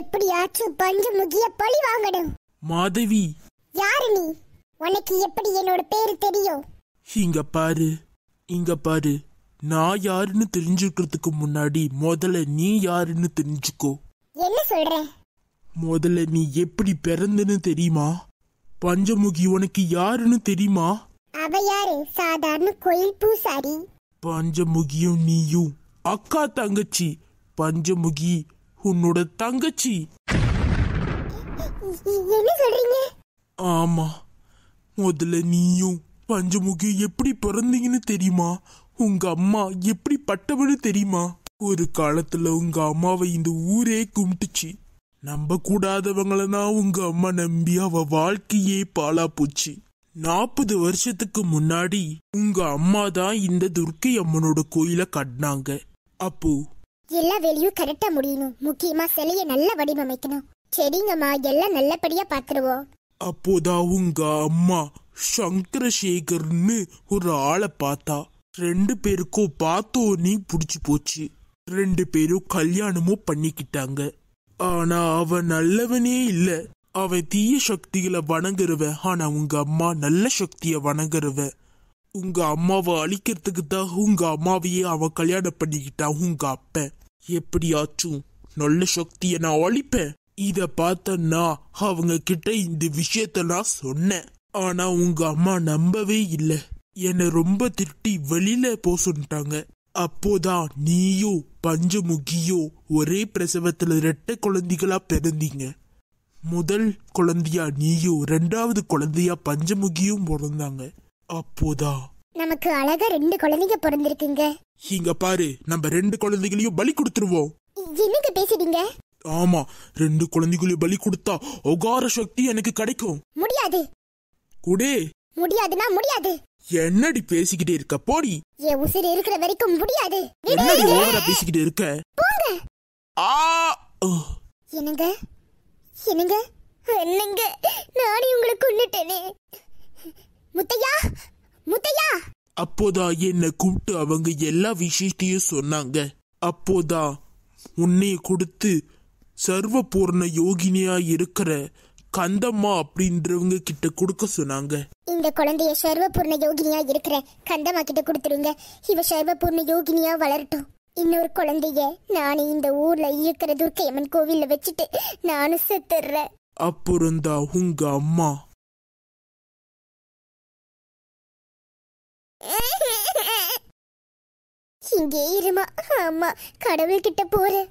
எப்படியாச்சும் பஞ்சு முகிய பழி வாங்கணும் மாதவி யாரு நீ உனக்கு எப்படி என்னோட பேரு தெரியும் இங்க பாரு இங்க பாரு நான் யாருன்னு தெரிஞ்சுக்கிறதுக்கு முன்னாடி முதல்ல நீ யாருன்னு தெரிஞ்சுக்கோ என்ன சொல்ற முதல்ல நீ எப்படி பிறந்தன்னு தெரியுமா பஞ்சமுகி உனக்கு யாருன்னு தெரியுமா அவ யாரு சாதாரண கோயில் பூசாரி பஞ்சமுகியும் நீயும் அக்கா தங்கச்சி பஞ்சமுகி உன்னோட தங்கச்சி ஆமா முதல்ல நீயும் பஞ்சமுகி எப்படி பிறந்தீங்கன்னு தெரியுமா உங்க அம்மா எப்படி பட்டவனு தெரியுமா ஒரு காலத்துல உங்க அம்மாவை இந்த ஊரே கும்பிட்டுச்சு நம்ப கூடாதவங்களனா உங்க அம்மா நம்பி அவ வாழ்க்கையே பாலா போச்சு நாற்பது வருஷத்துக்கு முன்னாடி உங்க அம்மா தான் இந்த துர்க்கை அம்மனோட கோயில கட்டினாங்க அப்போ எல்லா வேலையும் கரெக்டா முடியணும் முக்கியமா சிலைய நல்ல வடிவமைக்கணும் சரிங்கம்மா எல்லாம் நல்லபடியா பாத்துருவோம் அப்போதான் உங்க அம்மா சங்கரசேகர்னு ஒரு ஆளை பார்த்தா ரெண்டு பேருக்கும் பார்த்தோன்னே புடிச்சு போச்சு ரெண்டு பேரும் கல்யாணமும் பண்ணிக்கிட்டாங்க ஆனா அவன் நல்லவனே இல்ல அவன் தீய சக்திகளை வணங்குறவ ஆனா உங்க அம்மா நல்ல சக்திய வணங்குறவன் உங்க அம்மாவை அழிக்கிறதுக்கு தான் உங்க அம்மாவையே அவ கல்யாணம் பண்ணிக்கிட்டா உங்க அப்ப எப்படியாச்சும் நல்ல சக்தியை நான் அழிப்பேன் இத பார்த்தன்னா அவங்க கிட்ட இந்த விஷயத்த நான் சொன்னேன் ஆனா உங்க அம்மா நம்பவே இல்லை என்னை ரொம்ப திட்டி வெளியில போ சொல்லிட்டாங்க அப்போதான் நீயோ பஞ்சமுகியோ ஒரே பிரசவத்துல ரெட்ட குழந்தைகளா பிறந்தீங்க முதல் குழந்தையா நீயோ ரெண்டாவது குழந்தையா பஞ்சமுகியும் பிறந்தாங்க அப்போதா நமக்கு அழகா ரெண்டு குழந்தைங்க பிறந்திருக்குங்க இங்க பாரு நம்ம ரெண்டு குழந்தைகளையும் பலி கொடுத்துருவோம் என்னங்க பேசுறீங்க ஆமா ரெண்டு குழந்தைகளையும் பலி கொடுத்தா ஒகார சக்தி எனக்கு கிடைக்கும் முடியாது குடே முடியாதுன்னா முடியாது என்னடி பேசிக்கிட்டே இருக்க போடி என் உசிர் இருக்கிற வரைக்கும் முடியாது என்னடி பேசிக்கிட்டே இருக்க போங்க ஆ என்னங்க என்னங்க என்னங்க நானே உங்களை கொன்னுட்டேனே முத்தையா முத்தையா அப்போதா என்னை கூப்பிட்டு அவங்க எல்லா விஷயத்தையும் சொன்னாங்க அப்போதா உன்னைய கொடுத்து சர்வபூர்ண யோகினியா இருக்கிற கந்தம்மா அப்படின்றவங்க கிட்ட கொடுக்க சொன்னாங்க இந்த குழந்தைய சர்வபூர்ண யோகினியா இருக்கிற கந்தம்மா கிட்ட கொடுத்துருங்க இவ சர்வபூர்ண யோகினியா வளரட்டும் இன்னொரு குழந்தைய நானே இந்த ஊர்ல இருக்கிற துர்க்கையம்மன் கோவில்ல வச்சுட்டு நானும் செத்துறேன் தான் உங்க அம்மா இங்கே இருமா ஆமா கடவுள் கிட்ட போறேன்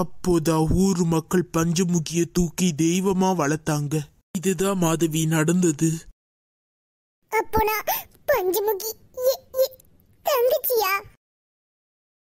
அப்போதான் ஊர் மக்கள் பஞ்சமுகிய தூக்கி தெய்வமா வளர்த்தாங்க இதுதான் மாதவி நடந்தது அப்போனா பஞ்சமுகி தங்கச்சியா